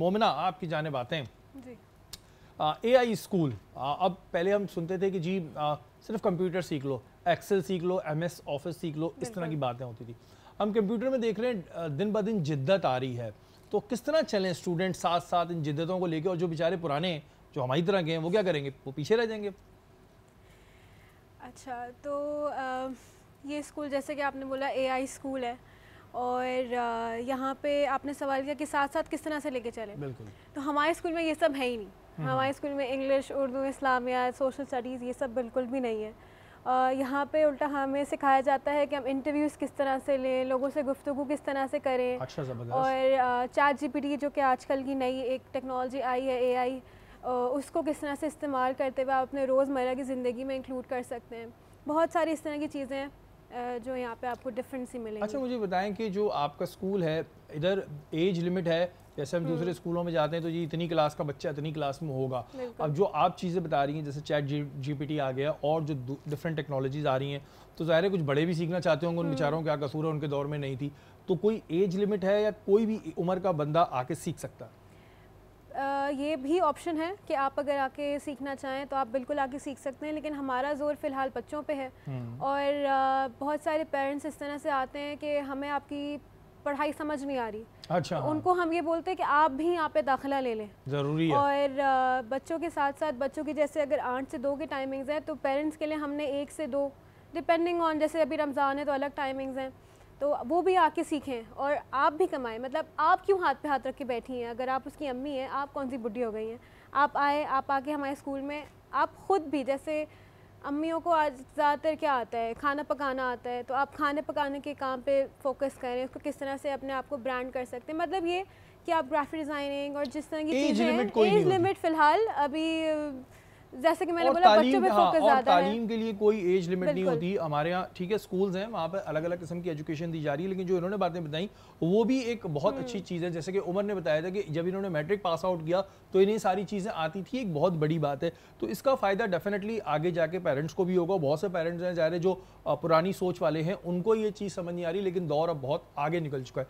मोमिना आपकी जाने बातें ए आई स्कूल अब पहले हम सुनते थे कि जी आ, सिर्फ कंप्यूटर सीख लो एक्सेल सीख लो एम एस ऑफिस सीख लो इस तरह की बातें होती थी हम कंप्यूटर में देख रहे हैं दिन ब दिन जिद्दत आ रही है तो किस तरह चलें स्टूडेंट साथ साथ इन जिद्दतों को लेकर और जो बेचारे पुराने जो हमारी तरह के हैं वो क्या करेंगे वो पीछे रह जाएंगे अच्छा तो आ, ये स्कूल जैसे कि आपने बोला ए स्कूल है और यहाँ पे आपने सवाल किया कि साथ साथ किस तरह से लेके चले तो हमारे स्कूल में ये सब है ही नहीं हम्म। हमारे स्कूल में English Urdu Islamia social studies ये सब बिल्कुल भी नहीं है यहाँ पे उल्टा हमें सिखाया जाता है कि हम इंटरव्यूज़ किस तरह से लें लोगों से गुफ्तु किस तरह से करें अच्छा और चैट जीपीटी जो कि आजकल की नई एक टेक्नोलॉजी आई है एआई उसको किस तरह से इस्तेमाल करते हुए आप अपने रोज़मर्रा की ज़िंदगी में इंक्लूड कर सकते हैं बहुत सारी इस तरह की चीज़ें हैं जो यहाँ पे आपको डिफरेंट सी मिलेगा अच्छा मुझे बताएं कि जो आपका स्कूल है इधर एज लिमिट है जैसे हम दूसरे स्कूलों हम्म। में जाते हैं तो जी इतनी क्लास का बच्चा इतनी क्लास में होगा अब जो आप चीज़ें बता रही हैं जैसे चैट जी आ गया और जो डिफरेंट टेक्नोलॉजीज आ रही हैं तो ज़ाहिर है कुछ बड़े भी सीखना चाहते होंगे उन हम्म। बेचारों क्या कसूर है उनके दौर में नहीं थी तो कोई एज लिमिट है या कोई भी उम्र का बंदा आके सीख सकता है ये भी ऑप्शन है कि आप अगर आके सीखना चाहें तो आप बिल्कुल आके सीख सकते हैं लेकिन हमारा जोर फ़िलहाल बच्चों पे है हम्म। और बहुत सारे पेरेंट्स इस तरह से आते हैं कि हमें आपकी पढ़ाई समझ नहीं आ रही अच्छा तो उनको हम ये बोलते हैं कि आप भी यहाँ पे दाखिला ले लें ज़रूरी है और बच्चों के साथ साथ बच्चों की जैसे अगर आठ से दो की टाइमिंग्स हैं तो पेरेंट्स के लिए हमने एक से दो डिपेंडिंग ऑन जैसे अभी रमज़ान है तो अलग टाइमिंग्स हैं तो वो भी आके सीखें और आप भी कमाएं मतलब आप क्यों हाथ पे हाथ रख के बैठी हैं अगर आप उसकी अम्मी हैं आप कौन सी बुढ़ी हो गई हैं आप आए आप आके हमारे स्कूल में आप ख़ुद भी जैसे अम्मियों को आज ज़्यादातर क्या आता है खाना पकाना आता है तो आप खाने पकाने के काम पे फोकस करें उसको किस तरह से अपने आप को ब्रांड कर सकते हैं मतलब ये कि आप ग्राफिक डिज़ाइनिंग और जिस तरह की चीज़ें एज लिमिट फ़िलहाल अभी जैसे कि मैंने बोला बच्चों पे हाँ, फोकस ज्यादा है तालीम के लिए कोई एज लिमिट नहीं होती हमारे यहाँ ठीक है स्कूल्स हैं वहाँ पर अलग अलग किस्म की एजुकेशन दी जा रही है लेकिन जो इन्होंने बातें बताई वो भी एक बहुत अच्छी हम्म। चीज़ है जैसे कि उमर ने बताया था कि जब इन्होंने मैट्रिक पास आउट किया तो इन्हें सारी चीज़ें आती थी एक बहुत बड़ी बात है तो इसका फ़ायदा डेफिनेटली आगे जाके पेरेंट्स को भी होगा बहुत से पेरेंट्स हैं जा रहे जो पुरानी सोच वाले हैं उनको ये चीज़ समझ नहीं आ रही लेकिन दौर अब बहुत आगे निकल चुका है